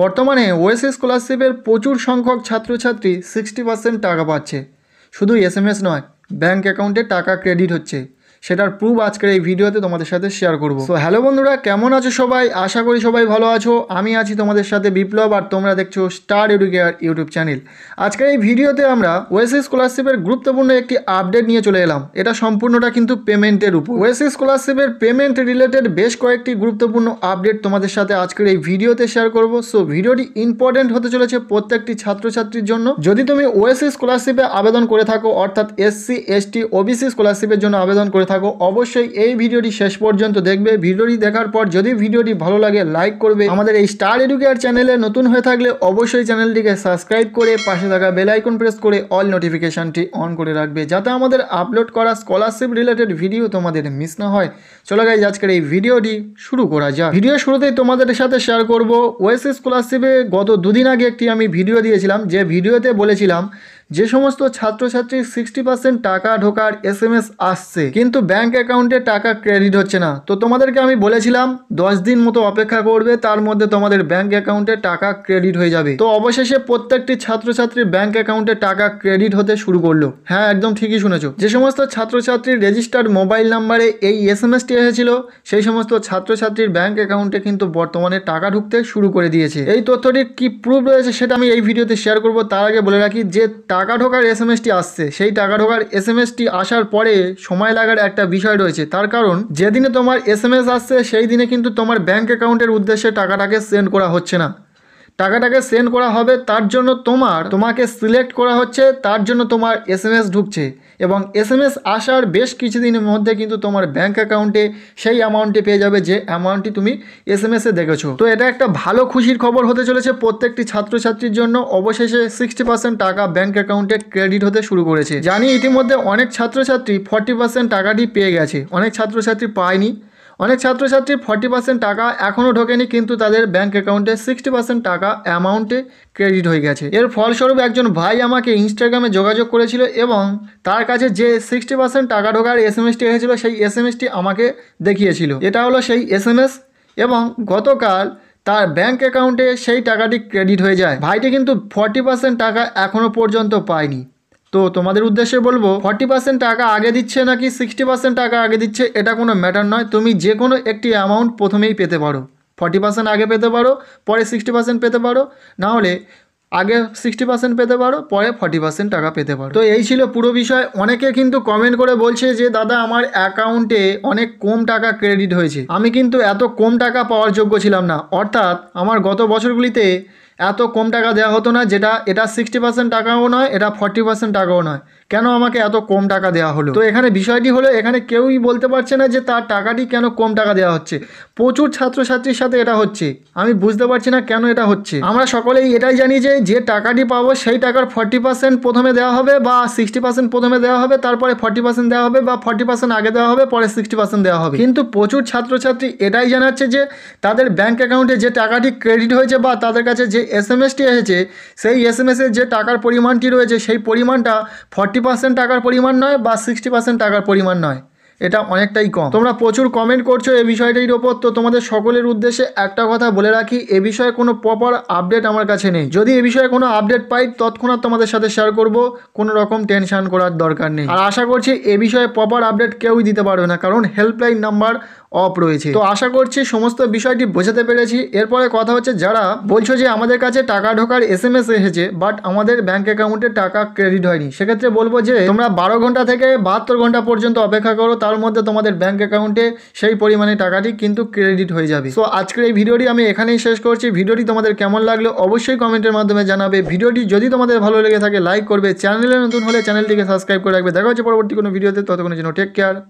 বর্তমানে ওয়েসে স্কলারশিপের প্রচুর সংখ্যক ছাত্রছাত্রী সিক্সটি পার্সেন্ট টাকা পাচ্ছে শুধু এস নয় ব্যাঙ্ক অ্যাকাউন্টে টাকা ক্রেডিট হচ্ছে সেটার প্রুফ আজকের এই ভিডিওতে তোমাদের সাথে শেয়ার করব তো হ্যালো বন্ধুরা কেমন আছো সবাই আশা করি সবাই ভালো আছো আমি আছি তোমাদের সাথে বিপ্লব আর তোমরা দেখছো স্টার এডুকেয়ার ইউটিউব চ্যানেল আজকের এই ভিডিওতে আমরা ওয়েসি স্কলারশিপের গুরুত্বপূর্ণ একটি আপডেট নিয়ে চলে এলাম এটা সম্পূর্ণটা কিন্তু পেমেন্টের উপর ওয়েসি স্কলারশিপের পেমেন্ট রিলেটেড বেশ কয়েকটি গুরুত্বপূর্ণ আপডেট তোমাদের সাথে আজকের এই ভিডিওতে শেয়ার করব সো ভিডিওটি ইম্পর্টেন্ট হতে চলেছে প্রত্যেকটি ছাত্রছাত্রীর জন্য যদি তুমি ওয়েসি স্কলারশিপে আবেদন করে থাকো অর্থাৎ এসসি এসটি ওবিসি স্কলারশিপের জন্য আবেদন করে থাকো অবশ্যই এই ভিডিওটি শেষ পর্যন্ত দেখবে ভিডিওটি দেখার পর যদি ভিডিওটি ভালো লাগে লাইক করবে আমাদের এই স্টার এডুকেয়ার চ্যানেলে নতুন হয়ে থাকলে অবশ্যই চ্যানেলটিকে সাবস্ক্রাইব করে পাশে থাকা বেলাইকন প্রেস করে অল নোটিফিকেশানটি অন করে রাখবে যাতে আমাদের আপলোড করা স্কলারশিপ রিলেটেড ভিডিও তোমাদের মিস না হয় চলো গেছে আজকের এই ভিডিওটি শুরু করা যায় ভিডিও শুরুতেই তোমাদের সাথে শেয়ার করব ওয়েস স্কলারশিপে গত দুদিন আগে একটি আমি ভিডিও দিয়েছিলাম যে ভিডিওতে বলেছিলাম যে সমস্ত ছাত্রছাত্রীর সিক্সটি পার্সেন্ট টাকা ঢোকার এস এম এস আসছে কিন্তু ব্যাঙ্ক অ্যাকাউন্টে টাকা ক্রেডিট হচ্ছে না তো তোমাদেরকে আমি বলেছিলাম দশ দিন মতো অপেক্ষা করবে তার মধ্যে তোমাদের ব্যাঙ্ক অ্যাকাউন্টে টাকা ক্রেডিট হয়ে যাবে তো অবশেষে প্রত্যেকটি ছাত্রছাত্রীর ব্যাঙ্ক অ্যাকাউন্টে টাকা ক্রেডিট হতে শুরু করলো হ্যাঁ একদম ঠিকই শুনেছ যে সমস্ত ছাত্রছাত্রীর রেজিস্টার্ড মোবাইল নাম্বারে এই এস এম এসটি এসেছিল সেই সমস্ত ছাত্রছাত্রীর ব্যাঙ্ক অ্যাকাউন্টে কিন্তু বর্তমানে টাকা ঢুকতে শুরু করে দিয়েছে এই তথ্যটির কি প্রুফ রয়েছে সেটা আমি এই ভিডিওতে শেয়ার করব তার আগে বলে রাখি যে টাকা টাকা ঢোকার এস টি আসছে সেই টাকা ঢোকার এস টি আসার পরে সময় লাগার একটা বিষয় রয়েছে তার কারণ যেদিনে তোমার এস এম এস আসছে সেই দিনে কিন্তু তোমার ব্যাঙ্ক অ্যাকাউন্টের উদ্দেশ্যে টাকাটাকে সেন্ড করা হচ্ছে না টাকাটাকে সেন্ড করা হবে তার জন্য তোমার তোমাকে সিলেক্ট করা হচ্ছে তার জন্য তোমার এসএমএস ঢুকছে এবং এসএমএস আসার বেশ কিছুদিনের মধ্যে কিন্তু তোমার ব্যাঙ্ক অ্যাকাউন্টে সেই অ্যামাউন্টটি পেয়ে যাবে যে অ্যামাউন্টটি তুমি এসএমএসে দেখেছো তো এটা একটা ভালো খুশির খবর হতে চলেছে প্রত্যেকটি ছাত্রছাত্রীর জন্য অবশেষে সিক্সটি পার্সেন্ট টাকা ব্যাঙ্ক অ্যাকাউন্টে ক্রেডিট হতে শুরু করেছে জানি ইতিমধ্যে অনেক ছাত্রছাত্রী ফর্টি পার্সেন্ট টাকাটি পেয়ে গেছে অনেক ছাত্রছাত্রী পায়নি অনেক ছাত্রছাত্রী ফর্টি পার্সেন্ট টাকা এখনও ঢোকেনি কিন্তু তাদের ব্যাঙ্ক অ্যাকাউন্টে সিক্সটি পার্সেন্ট টাকা অ্যামাউন্টে ক্রেডিট হয়ে গেছে এর ফলস্বরূপ একজন ভাই আমাকে ইনস্টাগ্রামে যোগাযোগ করেছিল এবং তার কাছে যে সিক্সটি পার্সেন্ট টাকা ঢোকার এস এম এসেছিলো সেই এস আমাকে দেখিয়েছিল এটা হলো সেই এস এম এস এবং গতকাল তার ব্যাঙ্ক অ্যাকাউন্টে সেই টাকাটি ক্রেডিট হয়ে যায় ভাইটি কিন্তু ফর্টি পার্সেন্ট টাকা এখনও পর্যন্ত পায়নি তো তোমাদের উদ্দেশ্যে বলবো ফর্টি পার্সেন্ট টাকা আগে দিচ্ছে নাকি সিক্সটি পার্সেন্ট টাকা আগে দিচ্ছে এটা কোনো ম্যাটার নয় তুমি যে কোনো একটি অ্যামাউন্ট প্রথমেই পেতে পারো ফর্টি পার্সেন্ট আগে পেতে পারো পরে সিক্সটি পার্সেন্ট পেতে পারো নাহলে আগে সিক্সটি পার্সেন্ট পেতে পারো পরে ফর্টি পার্সেন্ট টাকা পেতে পারো তো এই ছিল পুরো বিষয় অনেকে কিন্তু কমেন্ট করে বলছে যে দাদা আমার অ্যাকাউন্টে অনেক কম টাকা ক্রেডিট হয়েছে আমি কিন্তু এত কম টাকা পাওয়ার যোগ্য ছিলাম না অর্থাৎ আমার গত বছরগুলিতে এত কম টাকা দেওয়া হতো না যেটা এটা সিক্সটি পার্সেন্ট টাকাও নয় এটা ফর্টি পার্সেন্ট টাকাও নয় কেন আমাকে এত কম টাকা দেওয়া হলো তো এখানে বিষয়টি হলো এখানে কেউই বলতে পারছে না যে তার টাকাটি কেন কম টাকা দেওয়া হচ্ছে প্রচুর ছাত্রছাত্রীর সাথে এটা হচ্ছে আমি বুঝতে পারছি না কেন এটা হচ্ছে আমরা সকলেই এটাই জানি যে যে টাকাটি পাবো সেই টাকার ফর্টি পার্সেন্ট প্রথমে দেওয়া হবে বা সিক্সটি পার্সেন্ট প্রথমে দেওয়া হবে তারপরে ফর্টি পার্সেন্ট দেওয়া হবে বা ফর্টি পার্সেন্ট আগে দেওয়া হবে পরে সিক্সটি পার্সেন্ট দেওয়া হবে কিন্তু প্রচুর ছাত্রছাত্রী এটাই জানাচ্ছে যে তাদের ব্যাঙ্ক অ্যাকাউন্টে যে টাকাটি ক্রেডিট হয়েছে বা তাদের কাছে যে এস এম এসটি এসেছে সেই এস এম এসের যে টাকার পরিমাণটি রয়েছে সেই পরিমাণটা ফর্টি পার্সেন্ট টাকার পরিমাণ নয় বা সিক্সটি পার্সেন্ট টাকার পরিমাণ নয় এটা অনেকটাই কম তোমরা প্রচুর কমেন্ট করছো এই বিষয়টির ওপর তো তোমাদের সকলের উদ্দেশ্যে একটা কথা বলে রাখি এ বিষয়ে কোনো প্রপার আপডেট আমার কাছে নেই যদি এ বিষয়ে কোনো আপডেট পাই তৎক্ষণাৎ তোমাদের সাথে শেয়ার করব কোনো রকম টেনশান করার দরকার নেই আর আশা করছি এ বিষয়ে প্রপার আপডেট কেউই দিতে পারবে না কারণ হেল্পলাইন নাম্বার অফ রয়েছে তো আশা করছি সমস্ত বিষয়টি বোঝাতে পেরেছি এরপরে কথা হচ্ছে যারা বলছো যে আমাদের কাছে টাকা ঢোকার এস এম এসেছে বাট আমাদের ব্যাঙ্ক অ্যাকাউন্টে টাকা ক্রেডিট হয়নি সেক্ষেত্রে বলবো যে তোমরা বারো ঘন্টা থেকে বাহাত্তর ঘন্টা পর্যন্ত অপেক্ষা করো তার মধ্যে তোমাদের ব্যাঙ্ক অ্যাকাউন্টে সেই পরিমাণে টাকাটি কিন্তু ক্রেডিট হয়ে যাবে সো আজকের এই ভিডিওটি আমি এখানেই শেষ করছি ভিডিওটি তোমাদের কেমন লাগলো অবশ্যই কমেন্টের মাধ্যমে জানাবে ভিডিওটি যদি তোমাদের ভালো লেগে থাকে লাইক করবে চ্যানেলে নতুন হলে চ্যানেলটিকে সাবস্ক্রাইব করে রাখবে দেখা হচ্ছে পরবর্তী কোনো ভিডিওতে ততক্ষণের জন্য টেক কেয়ার